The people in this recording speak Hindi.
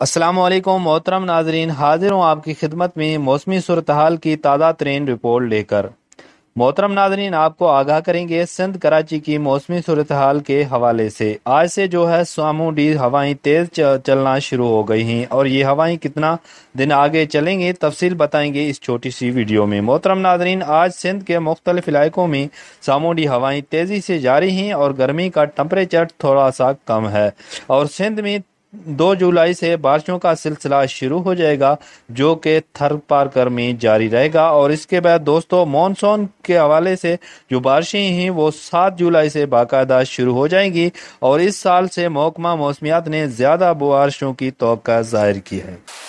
असलम मोहतरम नाजरीन हाजिर हूँ आपकी खिदमत में मौसमी सूरत हाल की ताज़ा तरीन रिपोर्ट लेकर मोहतरम नाजरीन आपको आगाह करेंगे सिंध कराची की मौसमी सूरत हाल के हवाले से आज से जो है सामूडी हवाएं तेज़ चलना शुरू हो गई हैं और ये हवाएं कितना दिन आगे चलेंगे तफसील बताएंगे इस छोटी सी वीडियो में मोहतरम नाजरीन आज सिंध के मुख्तलिफ इलाकों में सामूडी हवाएं तेज़ी से जारी हैं और गर्मी का टम्परेचर थोड़ा सा कम है और सिंध में दो जुलाई से बारिशों का सिलसिला शुरू हो जाएगा जो कि थर पारकर में जारी रहेगा और इसके बाद दोस्तों मॉनसून के हवाले से जो बारिशें हैं वो सात जुलाई से बाकायदा शुरू हो जाएंगी और इस साल से महकमा मौसमियात ने ज़्यादा बारिशों की तो जाहिर की है